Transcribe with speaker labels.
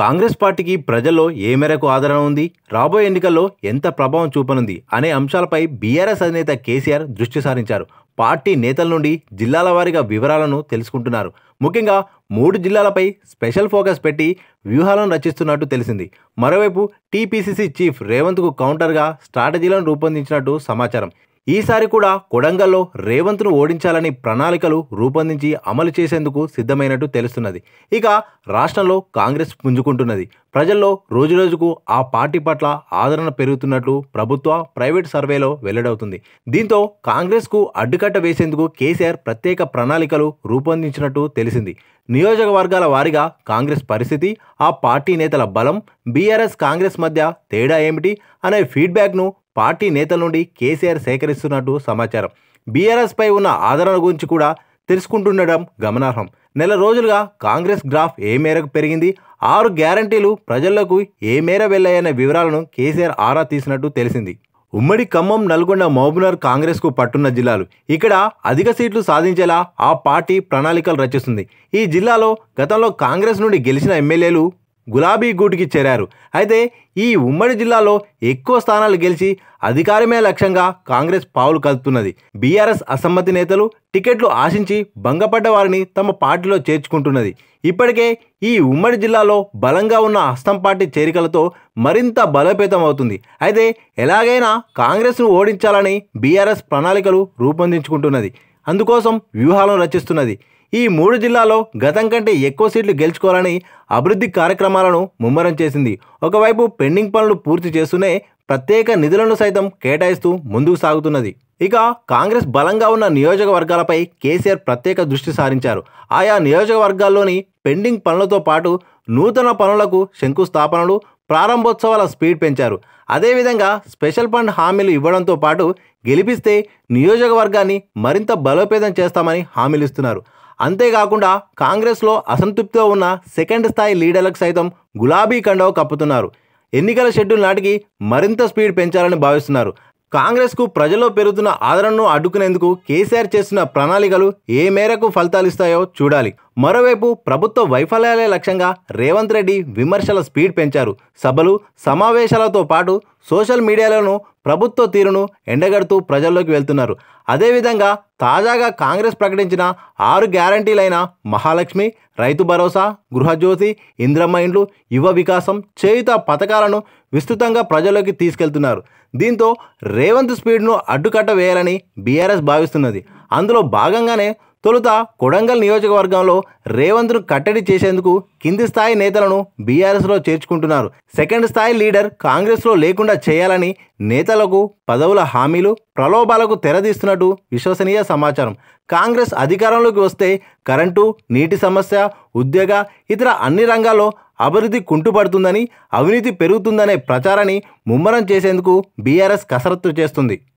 Speaker 1: కాంగ్రెస్ పార్టీకి ప్రజల్లో ఏ మేరకు ఆదరణ ఉంది రాబోయే ఎన్నికల్లో ఎంత ప్రభావం చూపనుంది అనే అంశాలపై బీఆర్ఎస్ అధినేత కేసీఆర్ దృష్టి సారించారు పార్టీ నేతల నుండి జిల్లాల వారీగా వివరాలను తెలుసుకుంటున్నారు ముఖ్యంగా మూడు జిల్లాలపై స్పెషల్ ఫోకస్ పెట్టి వ్యూహాలను రచిస్తున్నట్టు తెలిసింది మరోవైపు టీపీసీసీ చీఫ్ రేవంత్కు కౌంటర్గా స్ట్రాటజీలను రూపొందించినట్టు సమాచారం ఈసారి కూడా కొడంగల్లో రేవంత్ను ఓడించాలని ప్రణాళికలు రూపొందించి అమలు చేసేందుకు సిద్ధమైనట్టు తెలుస్తున్నది ఇక రాష్ట్రంలో కాంగ్రెస్ పుంజుకుంటున్నది ప్రజల్లో రోజురోజుకు ఆ పార్టీ పట్ల ఆదరణ పెరుగుతున్నట్లు ప్రభుత్వ ప్రైవేట్ సర్వేలో వెల్లడవుతుంది దీంతో కాంగ్రెస్కు అడ్డుకట్ట వేసేందుకు కేసీఆర్ ప్రత్యేక ప్రణాళికలు రూపొందించినట్టు తెలిసింది నియోజకవర్గాల వారిగా కాంగ్రెస్ పరిస్థితి ఆ పార్టీ నేతల బలం బీఆర్ఎస్ కాంగ్రెస్ మధ్య తేడా ఏమిటి అనే ఫీడ్బ్యాక్ను పార్టీ నేతల నుండి కేసీఆర్ సేకరిస్తున్నట్టు సమాచారం బీఆర్ఎస్ పై ఉన్న ఆదరణ గురించి కూడా తెలుసుకుంటుండడం గమనార్హం నెల రోజులుగా కాంగ్రెస్ గ్రాఫ్ ఏ మేరకు పెరిగింది ఆరు గ్యారంటీలు ప్రజలకు ఏ మేర వెళ్ళాయనే వివరాలను కేసీఆర్ ఆరా తీసినట్టు తెలిసింది ఉమ్మడి ఖమ్మం నల్గొండ మహబూబ్నగర్ కాంగ్రెస్కు పట్టున్న జిల్లాలు ఇక్కడ అధిక సీట్లు సాధించేలా ఆ పార్టీ ప్రణాళికలు రచిస్తుంది ఈ జిల్లాలో గతంలో కాంగ్రెస్ నుండి గెలిచిన ఎమ్మెల్యేలు గులాబీ గూటికి చేరారు అయితే ఈ ఉమ్మడి జిల్లాలో ఎక్కువ స్థానాలు గెలిచి అధికారమే లక్ష్యంగా కాంగ్రెస్ పావులు కలుపుతున్నది బీఆర్ఎస్ అసమ్మతి నేతలు టికెట్లు ఆశించి భంగపడ్డ వారిని తమ పార్టీలో చేర్చుకుంటున్నది ఇప్పటికే ఈ ఉమ్మడి జిల్లాలో బలంగా ఉన్న హస్తం పార్టీ చేరికలతో మరింత బలోపేతం అవుతుంది అయితే ఎలాగైనా కాంగ్రెస్ను ఓడించాలని బీఆర్ఎస్ ప్రణాళికలు రూపొందించుకుంటున్నది అందుకోసం వ్యూహాలను రచిస్తున్నది ఈ మూడు జిల్లాలో గతం కంటే ఎక్కువ సీట్లు గెలుచుకోవాలని అభివృద్ధి కార్యక్రమాలను ముమ్మరం చేసింది ఒకవైపు పెండింగ్ పనులు పూర్తి చేస్తూనే ప్రత్యేక నిధులను సైతం కేటాయిస్తూ ముందుకు సాగుతున్నది ఇక కాంగ్రెస్ బలంగా ఉన్న నియోజకవర్గాలపై కేసీఆర్ ప్రత్యేక దృష్టి సారించారు ఆయా నియోజకవర్గాల్లోని పెండింగ్ పనులతో పాటు నూతన పనులకు శంకుస్థాపనలు ప్రారంభోత్సవాల స్పీడ్ పెంచారు అదేవిధంగా స్పెషల్ ఫండ్ హామీలు ఇవ్వడంతో పాటు గెలిపిస్తే నియోజకవర్గాన్ని మరింత బలోపేతం చేస్తామని హామీలు ఇస్తున్నారు అంతేకాకుండా కాంగ్రెస్లో అసంతృప్తితో ఉన్న సెకండ్ స్థాయి లీడర్లకు సైతం గులాబీ కండవ కప్పుతున్నారు ఎన్నికల షెడ్యూల్ నాటికి మరింత స్పీడ్ పెంచాలని భావిస్తున్నారు కాంగ్రెస్కు ప్రజల్లో పెరుగుతున్న ఆదరణను అడ్డుకునేందుకు కేసీఆర్ చేస్తున్న ప్రణాళికలు ఏ మేరకు ఫలితాలిస్తాయో చూడాలి మరోవైపు ప్రభుత్వ వైఫల్యాలే లక్ష్యంగా రేవంత్ రెడ్డి విమర్శల స్పీడ్ పెంచారు సభలు సమావేశాలతో పాటు సోషల్ మీడియాలోనూ ప్రభుత్వ తీరును ఎండగడుతూ ప్రజల్లోకి వెళ్తున్నారు అదేవిధంగా తాజాగా కాంగ్రెస్ ప్రకటించిన ఆరు గ్యారంటీలైన మహాలక్ష్మి రైతు భరోసా గృహజ్యోతి ఇంద్రమ్మ ఇండ్లు యువ వికాసం చేయుత పథకాలను విస్తృతంగా ప్రజల్లోకి తీసుకెళ్తున్నారు దీంతో రేవంత్ స్పీడ్ను అడ్డుకట్ట వేయాలని బీఆర్ఎస్ భావిస్తున్నది అందులో భాగంగానే తొలుత కొడంగల్ నియోజకవర్గంలో రేవంత్ను కట్టడి చేసేందుకు కింది స్థాయి నేతలను బీఆర్ఎస్లో చేర్చుకుంటున్నారు సెకండ్ స్థాయి లీడర్ కాంగ్రెస్లో లేకుండా చేయాలని నేతలకు పదవుల హామీలు ప్రలోభాలకు తెరదీస్తున్నట్టు విశ్వసనీయ సమాచారం కాంగ్రెస్ అధికారంలోకి వస్తే కరెంటు నీటి సమస్య ఉద్యోగ ఇతర అన్ని రంగాల్లో అభివృద్ధి కుంటుపడుతుందని అవినీతి పెరుగుతుందనే ప్రచారాన్ని ముమ్మరం చేసేందుకు బీఆర్ఎస్ కసరత్తు చేస్తుంది